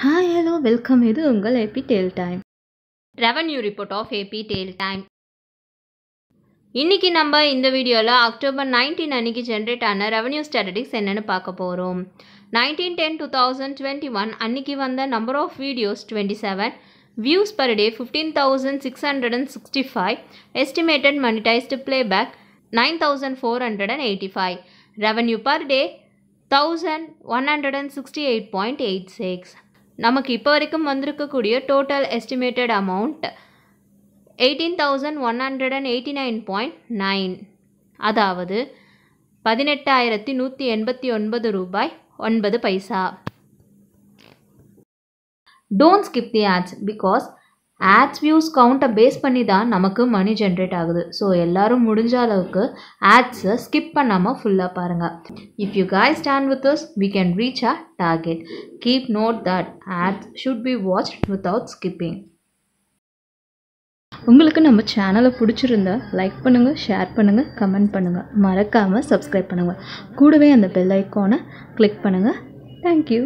hi hello welcome இது உங்கள் A B tale time revenue report of A B tale time இன்றைக்கி நம்ம இந்த வீடியோவில் அக்டோபர் நைன்டீன் அன்னைக்கு ஜென்ரேட் ஆன ரெவன்யூ ஸ்டாட்டிக்ஸ் என்னென்னு பார்க்க போகிறோம் nineteen ten two thousand twenty one அன்னைக்கு வந்த number of videos twenty seven views per day fifteen thousand six hundred and sixty five estimated monetized playback nine thousand four hundred and eighty five revenue per day thousand one hundred and sixty eight point eight six நமக்கு இப்போ வரைக்கும் வந்திருக்கக்கூடிய total estimated amount eighteen thousand one hundred and eighty nine point nine அதாவது பதினெட்டாயிரத்தி நூற்றி எண்பத்தி ஒன்பது ரூபாய் ஒன்பது paisa don't skip the ads because ads views கவுண்ட்டை பேஸ் பண்ணி தான் நமக்கு மணி ஜென்ரேட் ஆகுது ஸோ எல்லோரும் முடிஞ்ச அளவுக்கு ஆட்ஸை ஸ்கிப் பண்ணாமல் ஃபுல்லாக பாருங்கள் if you guys stand with us we can reach a target keep note that ads should be watch without skipping உங்களுக்கு நம்ம சேனலை பிடிச்சிருந்தா லைக் பண்ணுங்கள் ஷேர் பண்ணுங்கள் கமெண்ட் பண்ணுங்கள் மறக்காமல் சப்ஸ்கிரைப் பண்ணுங்கள் கூடவே அந்த பெல் ஐக்கானை கிளிக் பண்ணுங்கள் தேங்க்யூ